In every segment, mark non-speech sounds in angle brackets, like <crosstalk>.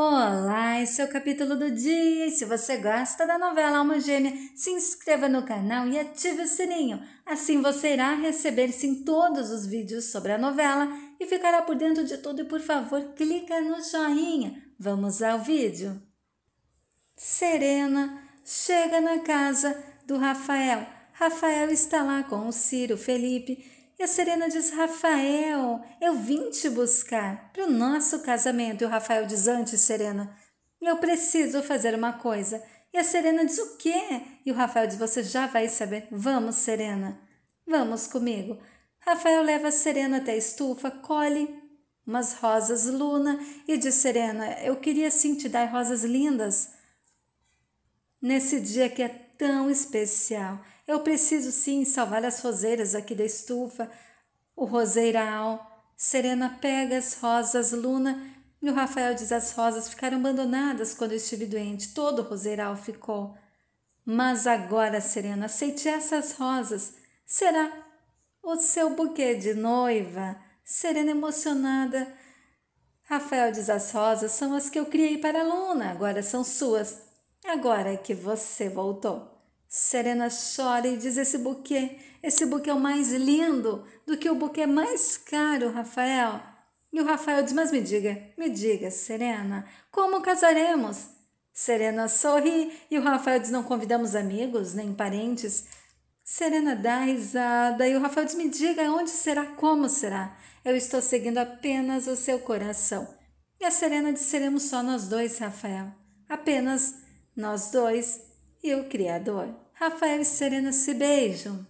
Olá, esse é o capítulo do dia se você gosta da novela Alma Gêmea, se inscreva no canal e ative o sininho. Assim você irá receber sim todos os vídeos sobre a novela e ficará por dentro de tudo e por favor clica no joinha. Vamos ao vídeo. Serena chega na casa do Rafael. Rafael está lá com o Ciro, Felipe e a Serena diz: Rafael, eu vim te buscar para o nosso casamento. E o Rafael diz: Antes, Serena, eu preciso fazer uma coisa. E a Serena diz: O quê? E o Rafael diz: Você já vai saber. Vamos, Serena, vamos comigo. Rafael leva a Serena até a estufa, colhe umas rosas Luna e diz: Serena, eu queria sim te dar rosas lindas nesse dia que é tão especial. Eu preciso sim salvar as roseiras aqui da estufa, o roseiral. Serena pega as rosas, Luna. E o Rafael diz: as rosas ficaram abandonadas quando eu estive doente, todo o roseiral ficou. Mas agora, Serena, aceite essas rosas. Será o seu buquê de noiva? Serena emocionada. Rafael diz: As rosas são as que eu criei para a Luna, agora são suas. Agora é que você voltou. Serena chora e diz: Esse buquê, esse buquê é o mais lindo do que o buquê mais caro, Rafael. E o Rafael diz: Mas me diga, me diga, Serena, como casaremos? Serena sorri e o Rafael diz: Não convidamos amigos nem parentes. Serena dá risada e o Rafael diz: Me diga onde será, como será. Eu estou seguindo apenas o seu coração. E a Serena diz: Seremos só nós dois, Rafael. Apenas nós dois e o Criador, Rafael e Serena se beijam.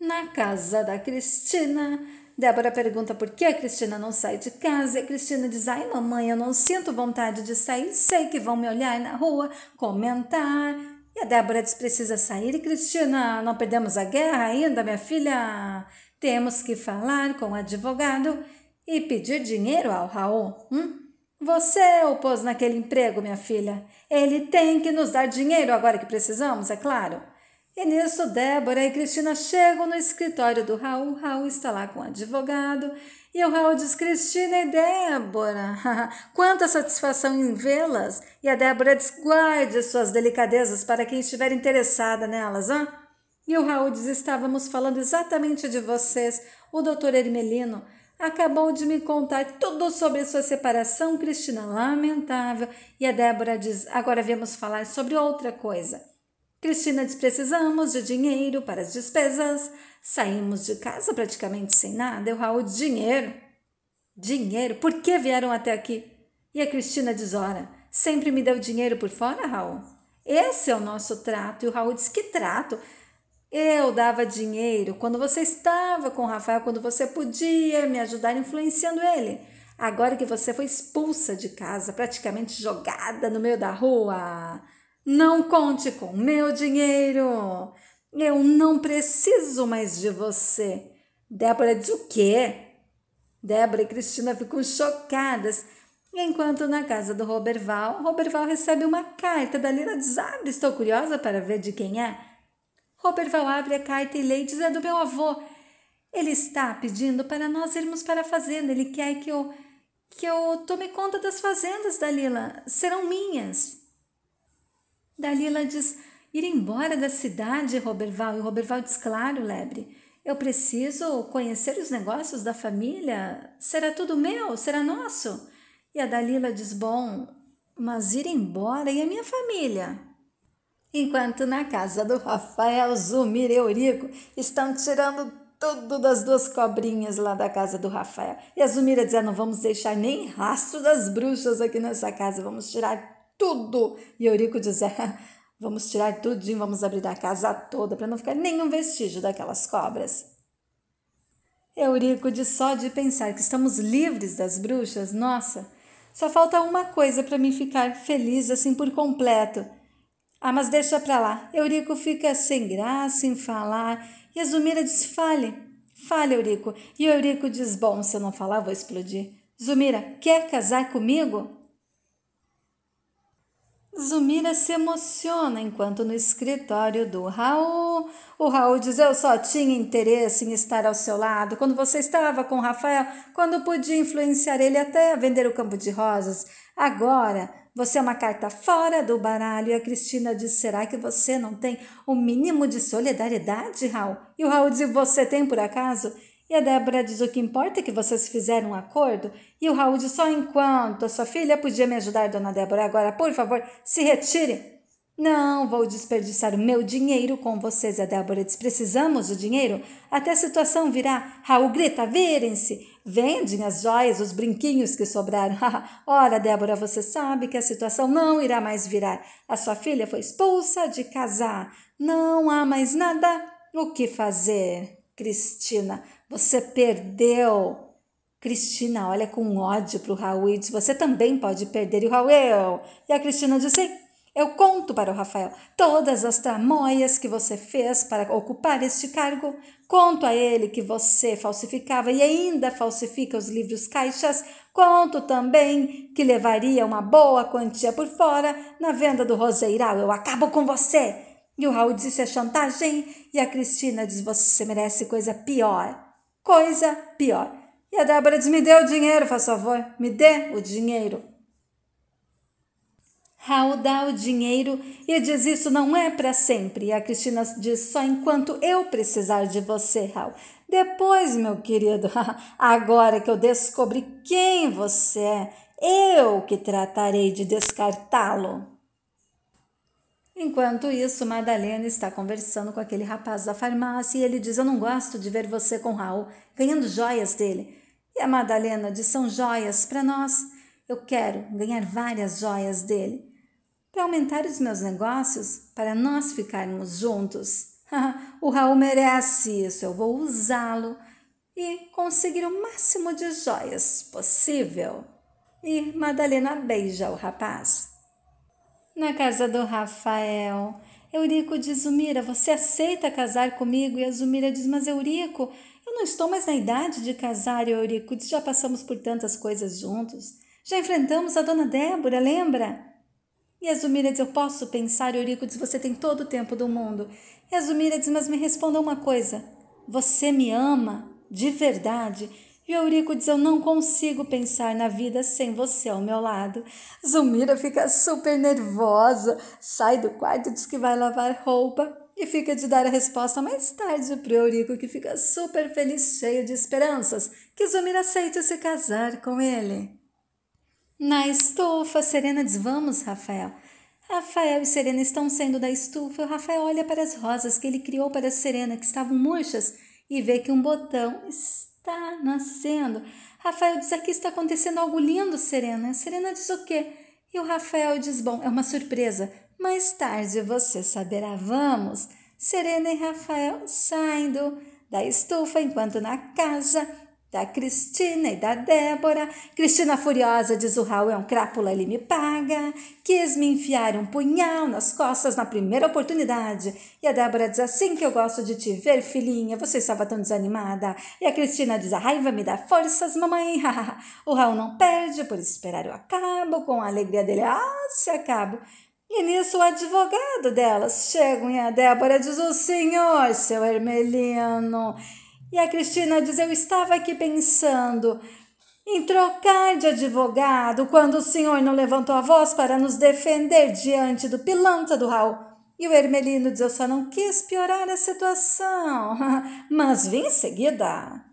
Na casa da Cristina, Débora pergunta por que a Cristina não sai de casa e a Cristina diz: Ai, mamãe, eu não sinto vontade de sair, sei que vão me olhar na rua, comentar. E a Débora diz: precisa sair. E Cristina, não perdemos a guerra ainda, minha filha? Temos que falar com o advogado e pedir dinheiro ao Raul. Hum? Você é o pôs naquele emprego, minha filha. Ele tem que nos dar dinheiro agora que precisamos, é claro. E nisso, Débora e Cristina chegam no escritório do Raul. Raul está lá com o advogado. E o Raul diz: Cristina e Débora, <laughs> quanta satisfação em vê-las. E a Débora diz: guarde suas delicadezas para quem estiver interessada nelas, hã? E o Raul diz: estávamos falando exatamente de vocês. O doutor Ermelino acabou de me contar tudo sobre sua separação, Cristina, lamentável. E a Débora diz: agora vamos falar sobre outra coisa. Cristina diz: precisamos de dinheiro para as despesas. Saímos de casa praticamente sem nada. Eu, Raul, dinheiro. Dinheiro? Por que vieram até aqui? E a Cristina diz: ora, sempre me deu dinheiro por fora, Raul? Esse é o nosso trato. E o Raul diz: que trato? Eu dava dinheiro quando você estava com o Rafael, quando você podia me ajudar influenciando ele. Agora que você foi expulsa de casa, praticamente jogada no meio da rua, não conte com meu dinheiro. Eu não preciso mais de você. Débora diz o quê? Débora e Cristina ficam chocadas. Enquanto na casa do Roberval, Roberval recebe uma carta da Lina Desabra. Ah, estou curiosa para ver de quem é. Roberval abre a carta e lê e diz: É do meu avô. Ele está pedindo para nós irmos para a fazenda. Ele quer que eu, que eu tome conta das fazendas, Dalila. Serão minhas. Dalila diz: Ir embora da cidade, Roberval. E Roberval diz: Claro, Lebre. Eu preciso conhecer os negócios da família. Será tudo meu? Será nosso? E a Dalila diz: Bom, mas ir embora e a minha família? enquanto na casa do Rafael Zumir e Eurico estão tirando tudo das duas cobrinhas lá da casa do Rafael. E a Zumira dizendo: não vamos deixar nem rastro das bruxas aqui nessa casa, vamos tirar tudo. E Eurico dizendo: é, vamos tirar tudinho, vamos abrir a casa toda para não ficar nenhum vestígio daquelas cobras. Eurico diz só de pensar que estamos livres das bruxas, nossa, só falta uma coisa para mim ficar feliz assim por completo. Ah, mas deixa para lá. Eurico fica sem graça em falar. E a Zumira diz: fale, fale, Eurico. E o Eurico diz: bom, se eu não falar, vou explodir. Zumira, quer casar comigo? Zumira se emociona enquanto no escritório do Raul. O Raul diz: Eu só tinha interesse em estar ao seu lado quando você estava com o Rafael, quando podia influenciar ele até a vender o campo de rosas. Agora você é uma carta fora do baralho. E a Cristina diz: será que você não tem o um mínimo de solidariedade, Raul? E o Raul diz: você tem por acaso? E a Débora diz: o que importa é que vocês fizeram um acordo. E o Raul diz: só enquanto a sua filha podia me ajudar, dona Débora. Agora, por favor, se retire. Não vou desperdiçar o meu dinheiro com vocês. A Débora diz: precisamos do dinheiro? Até a situação virá. Raul grita: virem-se. Vendem as joias, os brinquinhos que sobraram. <laughs> Ora, Débora, você sabe que a situação não irá mais virar. A sua filha foi expulsa de casar. Não há mais nada o que fazer. Cristina, você perdeu. Cristina olha com ódio para o Raul e diz: Você também pode perder. E o Raul, e a Cristina diz: Sim, eu conto para o Rafael todas as tramóias que você fez para ocupar este cargo. Conto a ele que você falsificava e ainda falsifica os livros caixas. Conto também que levaria uma boa quantia por fora na venda do roseiral. Eu acabo com você! E o Raul disse é chantagem e a Cristina diz você merece coisa pior. Coisa pior. E a Débora diz me dê o dinheiro, faz favor, me dê o dinheiro. Raul dá o dinheiro e diz: Isso não é para sempre. E a Cristina diz: Só enquanto eu precisar de você, Raul. Depois, meu querido, <laughs> agora que eu descobri quem você é, eu que tratarei de descartá-lo. Enquanto isso, Madalena está conversando com aquele rapaz da farmácia e ele diz: Eu não gosto de ver você com Raul, ganhando joias dele. E a Madalena diz: São joias para nós. Eu quero ganhar várias joias dele para aumentar os meus negócios, para nós ficarmos juntos. <laughs> o Raul merece isso, eu vou usá-lo e conseguir o máximo de joias possível. E Madalena beija o rapaz. Na casa do Rafael, Eurico diz: Zumira, você aceita casar comigo? E a Zumira diz: Mas Eurico, eu não estou mais na idade de casar, Eurico. Já passamos por tantas coisas juntos. Já enfrentamos a dona Débora, lembra? E a Zumira diz: Eu posso pensar? E Eurico diz: Você tem todo o tempo do mundo. E a Zumira diz: Mas me responda uma coisa. Você me ama? De verdade? E Eurico diz: Eu não consigo pensar na vida sem você ao meu lado. Zumira fica super nervosa, sai do quarto, diz que vai lavar roupa e fica de dar a resposta mais tarde para Eurico, que fica super feliz, cheio de esperanças, que Zumira aceite se casar com ele. Na estufa, Serena diz: Vamos, Rafael. Rafael e Serena estão saindo da estufa o Rafael olha para as rosas que ele criou para Serena, que estavam murchas, e vê que um botão está nascendo. Rafael diz: Aqui está acontecendo algo lindo, Serena. A Serena diz o quê? E o Rafael diz: Bom, é uma surpresa. Mais tarde você saberá. Vamos! Serena e Rafael saindo da estufa enquanto na casa da Cristina e da Débora. Cristina furiosa diz o Raul é um crápula, ele me paga. Quis me enfiar um punhal nas costas na primeira oportunidade. E a Débora diz assim que eu gosto de te ver, filhinha, você estava tão desanimada. E a Cristina diz a raiva me dá forças, mamãe. <laughs> o Raul não perde, por esperar eu acabo, com a alegria dele, ah, se acabo. E nisso o advogado delas chega e a Débora diz: O senhor, seu Hermelino, e a Cristina diz: Eu estava aqui pensando em trocar de advogado quando o senhor não levantou a voz para nos defender diante do pilantra do Raul. E o Hermelino diz: Eu só não quis piorar a situação, <laughs> mas vim em seguida.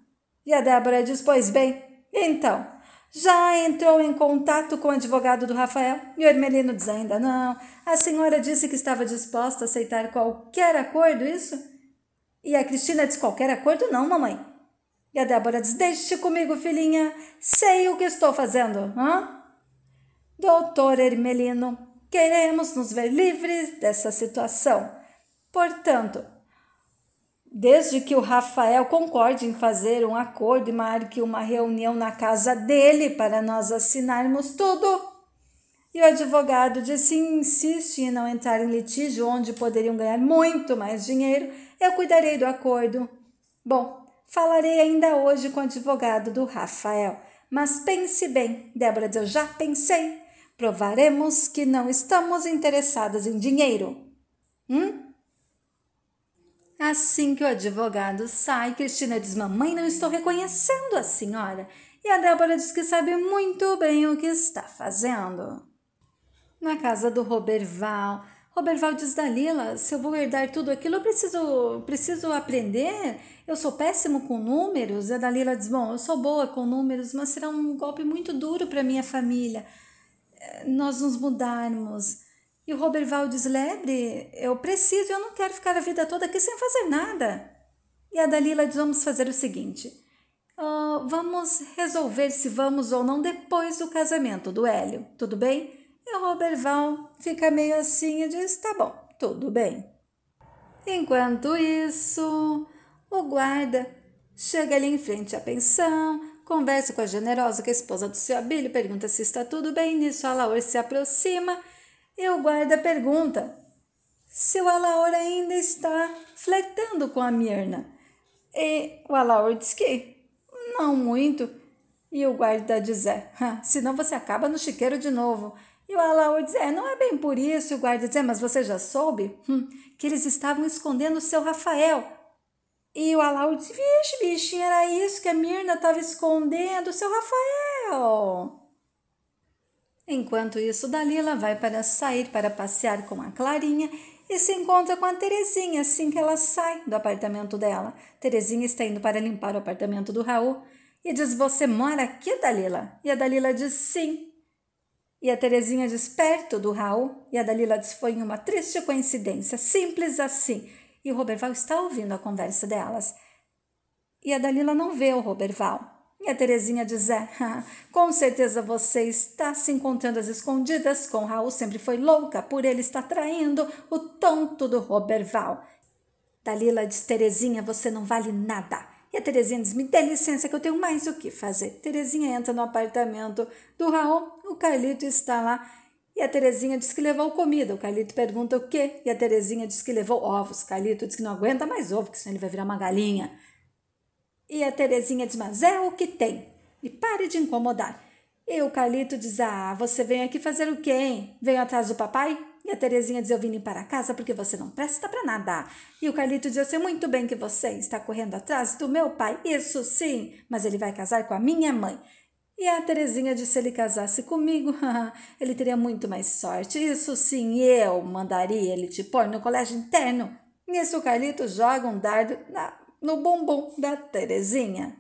E a Débora diz: Pois bem, então, já entrou em contato com o advogado do Rafael? E o Hermelino diz: Ainda não. A senhora disse que estava disposta a aceitar qualquer acordo, isso? E a Cristina diz: qualquer acordo não, mamãe. E a Débora diz: deixe comigo, filhinha, sei o que estou fazendo. Hã? Doutor Ermelino, queremos nos ver livres dessa situação. Portanto, desde que o Rafael concorde em fazer um acordo e marque uma reunião na casa dele para nós assinarmos tudo, e o advogado disse: insiste em não entrar em litígio onde poderiam ganhar muito mais dinheiro, eu cuidarei do acordo. Bom, falarei ainda hoje com o advogado do Rafael, mas pense bem, Débora, eu já pensei. Provaremos que não estamos interessadas em dinheiro. Hum? Assim que o advogado sai, Cristina diz: Mamãe, não estou reconhecendo a senhora. E a Débora diz que sabe muito bem o que está fazendo na casa do Roberval. Roberval diz Dalila, se eu vou herdar tudo aquilo, eu preciso, preciso aprender. Eu sou péssimo com números. E a Dalila diz: Bom, eu sou boa com números, mas será um golpe muito duro para minha família. Eh, nós nos mudarmos. E o Roberval diz: Lebre, eu preciso, eu não quero ficar a vida toda aqui sem fazer nada. E a Dalila diz: Vamos fazer o seguinte. Uh, vamos resolver se vamos ou não depois do casamento do Hélio, tudo bem? E o Roberval fica meio assim e diz: tá bom, tudo bem. Enquanto isso, o guarda chega ali em frente à pensão, conversa com a generosa, que é a esposa do seu Abílio, pergunta se está tudo bem. Nisso, Alaor se aproxima e o guarda pergunta se o Alaor ainda está flertando com a Mirna. E o Alaor diz que não muito. E o guarda diz: é, senão você acaba no chiqueiro de novo. E o Alaú diz: É, não é bem por isso. o guarda diz: É, mas você já soube hum, que eles estavam escondendo o seu Rafael. E o Alaú diz: Vixe, bichinho, era isso que a Mirna estava escondendo, o seu Rafael. Enquanto isso, Dalila vai para sair para passear com a Clarinha e se encontra com a Terezinha assim que ela sai do apartamento dela. Terezinha está indo para limpar o apartamento do Raul e diz: Você mora aqui, Dalila? E a Dalila diz: Sim. E a Terezinha diz perto do Raul. E a Dalila diz foi uma triste coincidência, simples assim. E o Roberval está ouvindo a conversa delas. E a Dalila não vê o Roberval. E a Terezinha diz: é, com certeza você está se encontrando às escondidas com Raul, sempre foi louca por ele estar traindo o tonto do Roberval. Dalila diz: Terezinha, você não vale nada. E a Terezinha diz: me dê licença que eu tenho mais o que fazer. Terezinha entra no apartamento do Raul o Carlito está lá e a Terezinha diz que levou comida. O Carlito pergunta o quê? E a Terezinha diz que levou ovos. O Carlito diz que não aguenta mais ovo, que senão ele vai virar uma galinha. E a Terezinha diz, mas é o que tem. E pare de incomodar. E o Carlito diz, ah, você veio aqui fazer o quê, hein? Venho atrás do papai? E a Terezinha diz, eu vim para casa porque você não presta para nada. E o Carlito diz, eu sei muito bem que você está correndo atrás do meu pai. Isso sim, mas ele vai casar com a minha mãe. E a Terezinha disse se ele casasse comigo, ele teria muito mais sorte. Isso sim, eu mandaria ele te pôr no colégio interno. Nisso o Carlito joga um dardo na, no bumbum da Terezinha.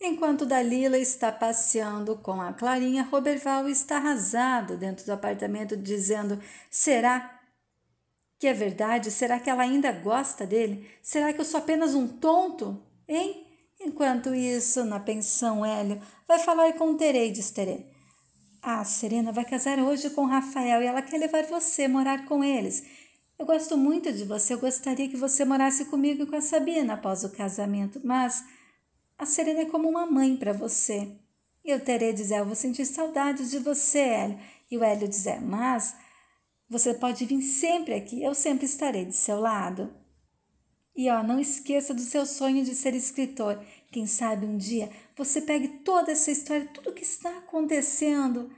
Enquanto Dalila está passeando com a Clarinha, Roberval está arrasado dentro do apartamento, dizendo: Será que é verdade? Será que ela ainda gosta dele? Será que eu sou apenas um tonto? Hein? Enquanto isso, na pensão, Hélio vai falar com Terei, diz Terei. A Serena vai casar hoje com Rafael e ela quer levar você morar com eles. Eu gosto muito de você, eu gostaria que você morasse comigo e com a Sabina após o casamento, mas a Serena é como uma mãe para você. E o Terei diz: é, Eu vou sentir saudade de você, Hélio. E o Hélio diz: é, Mas você pode vir sempre aqui, eu sempre estarei de seu lado. E ó, não esqueça do seu sonho de ser escritor. Quem sabe um dia você pegue toda essa história, tudo que está acontecendo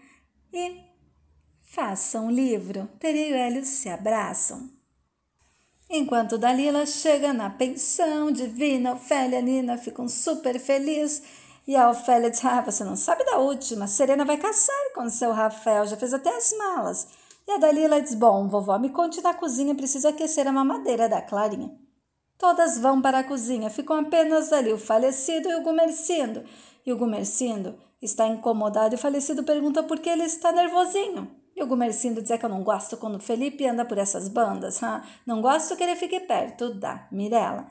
e faça um livro. Tere e Hélio se abraçam. Enquanto Dalila chega na pensão divina, Ofélia e Nina ficam super felizes. E a Ofélia diz: Ah, você não sabe da última. Serena vai caçar com seu Rafael, já fez até as malas. E a Dalila diz: Bom, vovó, me conte da cozinha, preciso aquecer a mamadeira da Clarinha. Todas vão para a cozinha, ficam apenas ali o falecido e o Gumercindo. E o Gumercindo está incomodado e o falecido pergunta por que ele está nervosinho. E o Gumercindo diz que eu não gosto quando o Felipe anda por essas bandas. Huh? Não gosto que ele fique perto da Mirella.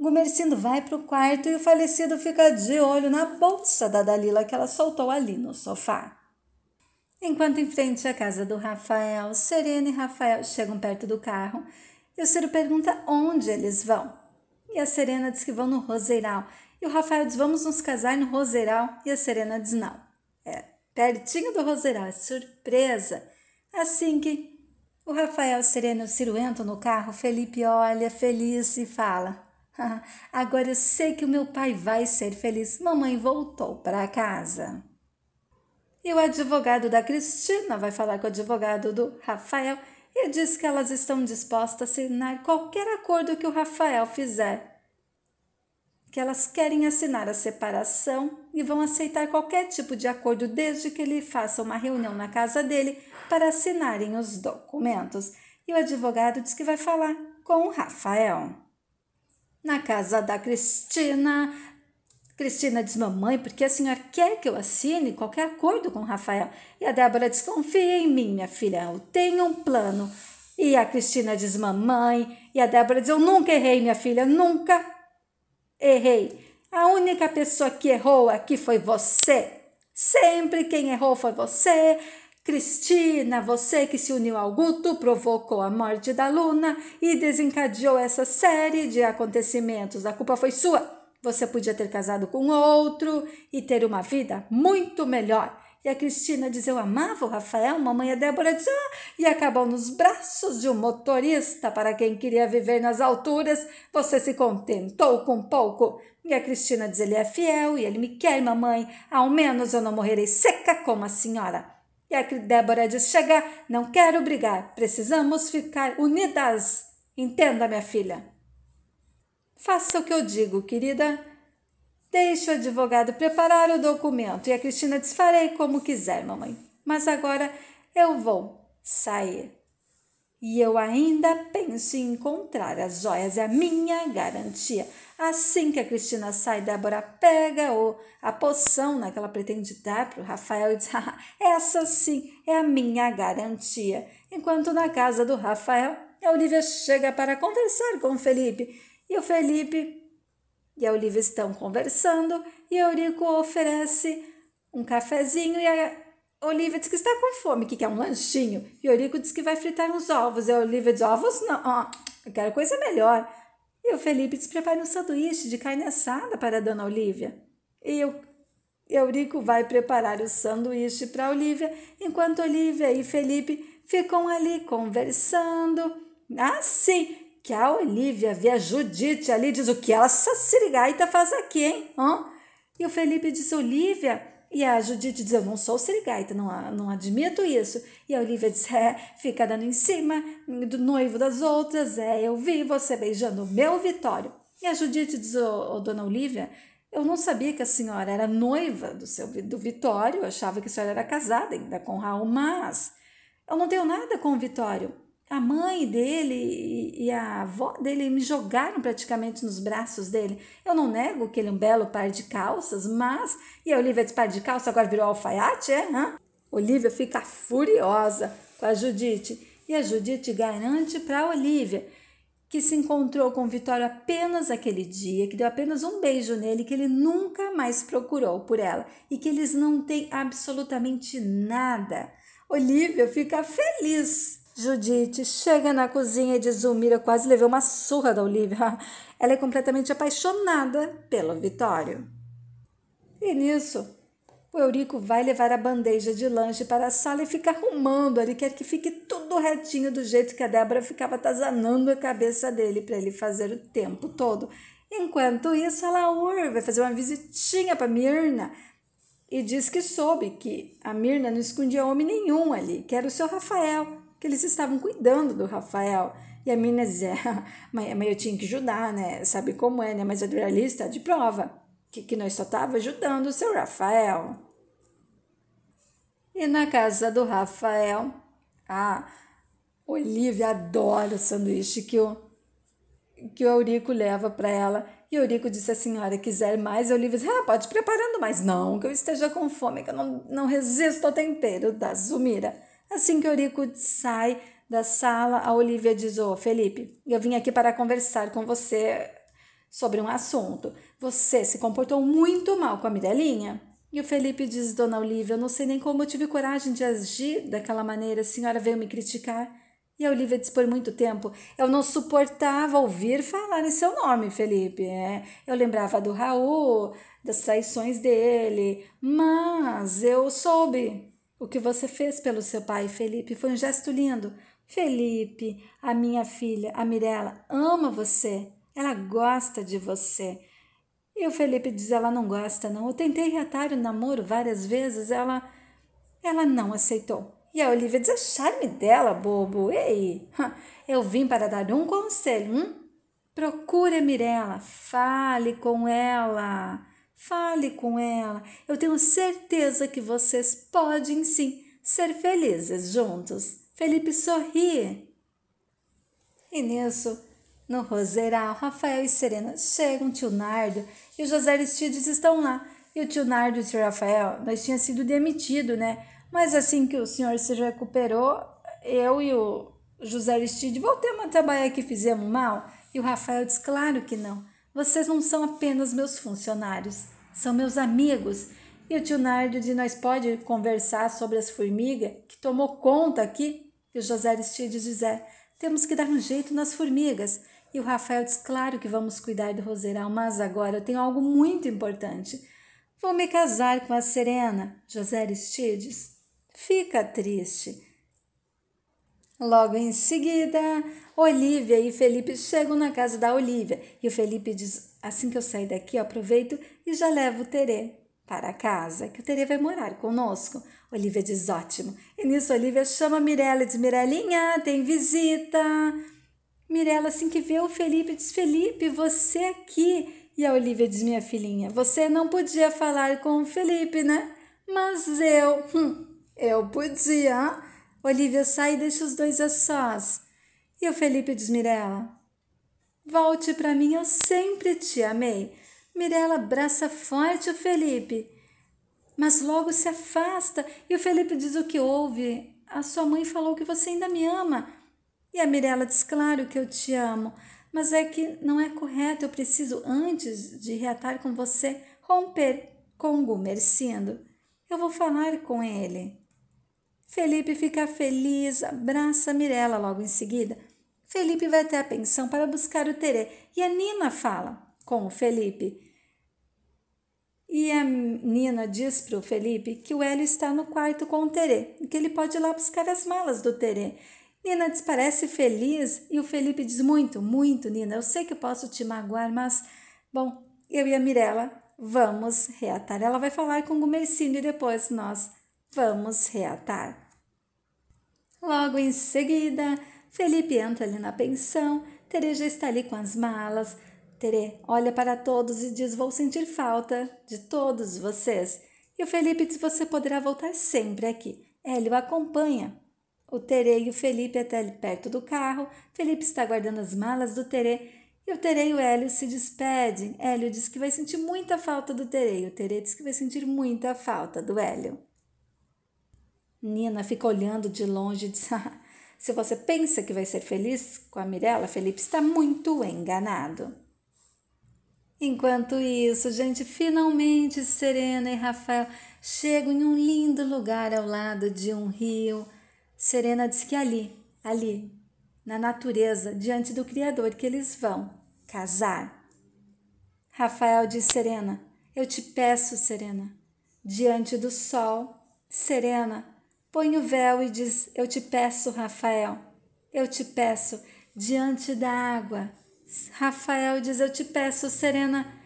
Gumercindo vai para o quarto e o falecido fica de olho na bolsa da Dalila que ela soltou ali no sofá. Enquanto em frente à casa do Rafael, Serena e Rafael chegam perto do carro e o Ciro pergunta onde eles vão. E a Serena diz que vão no Roseiral. E o Rafael diz: vamos nos casar no Roseiral. E a Serena diz: não. É pertinho do Roseiral, é surpresa. Assim que o Rafael, a Serena e o Ciro entram no carro, Felipe olha feliz e fala: <laughs> Agora eu sei que o meu pai vai ser feliz. Mamãe voltou para casa. E o advogado da Cristina vai falar com o advogado do Rafael e diz que elas estão dispostas a assinar qualquer acordo que o Rafael fizer. Que elas querem assinar a separação e vão aceitar qualquer tipo de acordo desde que ele faça uma reunião na casa dele para assinarem os documentos. E o advogado diz que vai falar com o Rafael. Na casa da Cristina, Cristina diz: Mamãe, porque a senhora quer que eu assine qualquer acordo com Rafael? E a Débora desconfia em mim, minha filha, eu tenho um plano. E a Cristina diz: Mamãe. E a Débora diz: Eu nunca errei, minha filha, nunca errei. A única pessoa que errou aqui foi você. Sempre quem errou foi você. Cristina, você que se uniu ao Guto, provocou a morte da Luna e desencadeou essa série de acontecimentos. A culpa foi sua. Você podia ter casado com outro e ter uma vida muito melhor. E a Cristina diz: Eu amava o Rafael, mamãe a é Débora diz: e acabou nos braços de um motorista para quem queria viver nas alturas. Você se contentou com pouco. E a Cristina diz: Ele é fiel e ele me quer, mamãe. Ao menos eu não morrerei seca como a senhora. E a Débora diz: Chega, não quero brigar, precisamos ficar unidas. Entenda, minha filha. Faça o que eu digo, querida. Deixe o advogado preparar o documento e a Cristina diz: farei como quiser, mamãe. Mas agora eu vou sair. E eu ainda penso em encontrar as joias, é a minha garantia. Assim que a Cristina sai, Débora pega ou a poção né, que ela pretende dar para o Rafael e diz: ah, essa sim é a minha garantia. Enquanto na casa do Rafael, a Olivia chega para conversar com Felipe e o Felipe e a Olivia estão conversando e Eurico oferece um cafezinho e a Olivia diz que está com fome, que quer um lanchinho. E o Eurico diz que vai fritar uns ovos. E a Olivia diz, ovos não, ó, eu quero coisa melhor. E o Felipe diz, prepare um sanduíche de carne assada para a dona Olivia. E o Eurico vai preparar o sanduíche para a Olivia, enquanto Olivia e Felipe ficam ali conversando. Ah, sim! que a Olivia vê a Judite ali diz o que ela sirigaita tá faz aqui, hein? Hã? E o Felipe disse, Olivia, e a Judite diz, eu não sou sirigaita, então não, não admito isso. E a Olivia diz, é, fica dando em cima do noivo das outras, é, eu vi você beijando o meu Vitório. E a Judite diz, ô, dona Olivia, eu não sabia que a senhora era noiva do seu do Vitório, eu achava que a senhora era casada ainda com Raul, mas eu não tenho nada com o Vitório a mãe dele e a avó dele me jogaram praticamente nos braços dele. Eu não nego que ele é um belo par de calças, mas. E a Olivia é desse par de calça agora virou alfaiate, é? Hã? Olivia fica furiosa com a Judite. E a Judite garante para a Olivia que se encontrou com Vitório apenas aquele dia, que deu apenas um beijo nele, que ele nunca mais procurou por ela e que eles não têm absolutamente nada. Olivia fica feliz Judite chega na cozinha e diz: Zulmira, quase levou uma surra da Olivia. <laughs> Ela é completamente apaixonada pelo Vitório. E nisso, o Eurico vai levar a bandeja de lanche para a sala e fica arrumando. Ele quer que fique tudo retinho do jeito que a Débora ficava atazanando a cabeça dele para ele fazer o tempo todo. Enquanto isso, a Laura vai fazer uma visitinha para Mirna e diz que soube que a Mirna não escondia homem nenhum ali, que era o seu Rafael que eles estavam cuidando do Rafael. E a Minas dizia, mas <laughs> eu tinha que ajudar, né? Sabe como é, né? Mas a realista de prova, que, que nós só estava ajudando o seu Rafael. E na casa do Rafael, a Olivia adora o sanduíche que o, que o Eurico leva para ela. E Eurico disse a senhora, quiser mais? E Olivia disse, ah, pode ir preparando mais. Não, que eu esteja com fome, que eu não, não resisto ao tempero da Zumira. Assim que Eurico sai da sala, a Olivia diz: Ô, oh, Felipe, eu vim aqui para conversar com você sobre um assunto. Você se comportou muito mal com a Mirelinha? E o Felipe diz: Dona Olivia, eu não sei nem como eu tive coragem de agir daquela maneira. A senhora veio me criticar. E a Olivia diz por muito tempo: Eu não suportava ouvir falar em seu nome, Felipe. É, eu lembrava do Raul, das traições dele, mas eu soube o que você fez pelo seu pai, Felipe, foi um gesto lindo. Felipe, a minha filha, a Mirella, ama você. Ela gosta de você. E o Felipe diz: ela não gosta, não. Eu tentei reatar o namoro várias vezes, ela. Ela não aceitou. E a Olivia diz: é charme dela, bobo. Ei, eu vim para dar um conselho. Hum? Procure a Mirella, fale com ela. Fale com ela. Eu tenho certeza que vocês podem sim ser felizes juntos. Felipe sorri. E nisso, no Roseral, Rafael e Serena chegam, tio Nardo e o José Aristides estão lá. E o tio Nardo e o tio Rafael, nós tinha sido demitido, né? Mas assim que o senhor se recuperou, eu e o José Aristides voltamos a trabalhar que fizemos mal? E o Rafael diz, claro que não. Vocês não são apenas meus funcionários, são meus amigos. E o tio Nardo de nós pode conversar sobre as formigas que tomou conta aqui? E o José Aristides diz: é, temos que dar um jeito nas formigas. E o Rafael diz, claro que vamos cuidar do Roseral, mas agora eu tenho algo muito importante. Vou me casar com a Serena. José Aristides fica triste. Logo em seguida, Olivia e Felipe chegam na casa da Olivia e o Felipe diz: assim que eu sair daqui, eu aproveito e já levo o Terê para casa, que o Terê vai morar conosco. Olivia diz: ótimo. E nisso, Olivia chama Mirella e diz: Mirelinha, tem visita. Mirella, assim que vê o Felipe, diz: Felipe, você aqui. E a Olivia diz: minha filhinha, você não podia falar com o Felipe, né? Mas eu, hum, eu podia. Olivia sai e deixa os dois a sós. E o Felipe diz: Mirella, Volte para mim, eu sempre te amei. Mirela abraça forte o Felipe, mas logo se afasta e o Felipe diz o que houve. A sua mãe falou que você ainda me ama. E a Mirela diz: Claro que eu te amo, mas é que não é correto. Eu preciso, antes de reatar com você, romper com o Gumercindo. Eu vou falar com ele. Felipe fica feliz, abraça a Mirella logo em seguida Felipe vai até a pensão para buscar o Terê e a Nina fala com o Felipe. E a Nina diz para o Felipe que o Hélio está no quarto com o Terê e que ele pode ir lá buscar as malas do Terê. Nina desparece feliz e o Felipe diz muito, muito, Nina, eu sei que posso te magoar, mas, bom, eu e a Mirella vamos reatar. Ela vai falar com o Gumercindo e depois nós vamos reatar. Logo em seguida, Felipe entra ali na pensão, Tere já está ali com as malas. Tere olha para todos e diz: Vou sentir falta de todos vocês. E o Felipe diz: Você poderá voltar sempre aqui. Hélio acompanha. O Tere e o Felipe até ali perto do carro. Felipe está guardando as malas do Tere. E o Tere e o Hélio se despedem. Hélio diz que vai sentir muita falta do Tere. E o Tere diz que vai sentir muita falta do Hélio. Nina fica olhando de longe e diz: <laughs> ah, se você pensa que vai ser feliz com a Mirella, Felipe está muito enganado. Enquanto isso, gente, finalmente Serena e Rafael chegam em um lindo lugar ao lado de um rio. Serena diz que ali, ali, na natureza, diante do Criador, que eles vão casar. Rafael diz: Serena, eu te peço, Serena, diante do sol, Serena, põe o véu e diz: Eu te peço, Rafael, eu te peço, diante da água. Rafael diz: Eu te peço, Serena,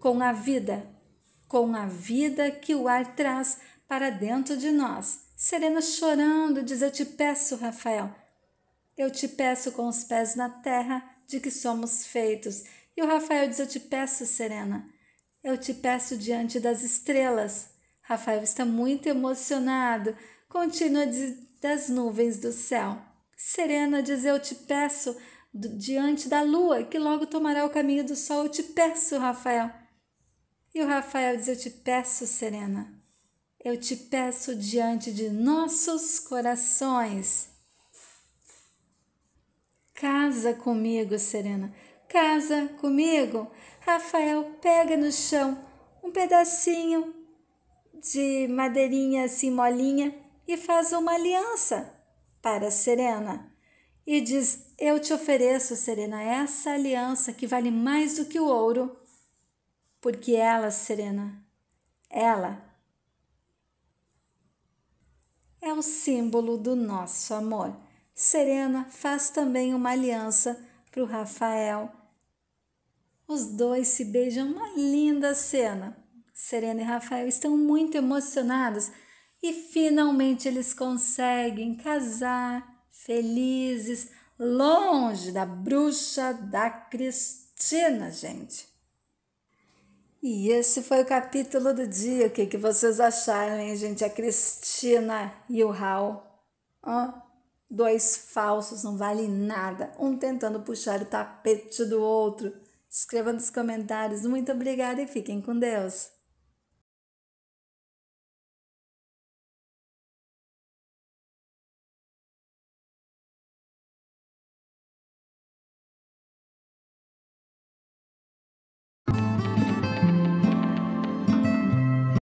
com a vida, com a vida que o ar traz para dentro de nós. Serena chorando diz: Eu te peço, Rafael, eu te peço com os pés na terra de que somos feitos. E o Rafael diz: Eu te peço, Serena, eu te peço diante das estrelas. Rafael está muito emocionado, contínua de, das nuvens do céu. Serena diz: Eu te peço do, diante da lua, que logo tomará o caminho do sol. Eu te peço, Rafael. E o Rafael diz: Eu te peço, Serena. Eu te peço diante de nossos corações. Casa comigo, Serena. Casa comigo. Rafael, pega no chão um pedacinho de madeirinha assim molinha e faz uma aliança para Serena e diz: Eu te ofereço, Serena, essa aliança que vale mais do que o ouro, porque ela, Serena, ela é o símbolo do nosso amor. Serena faz também uma aliança para o Rafael. Os dois se beijam, uma linda cena. Serena e Rafael estão muito emocionados e finalmente eles conseguem casar felizes, longe da bruxa da Cristina, gente. E esse foi o capítulo do dia. O que, que vocês acharam, hein, gente? A Cristina e o Raul. Oh, dois falsos, não valem nada. Um tentando puxar o tapete do outro. Escreva nos comentários. Muito obrigada e fiquem com Deus.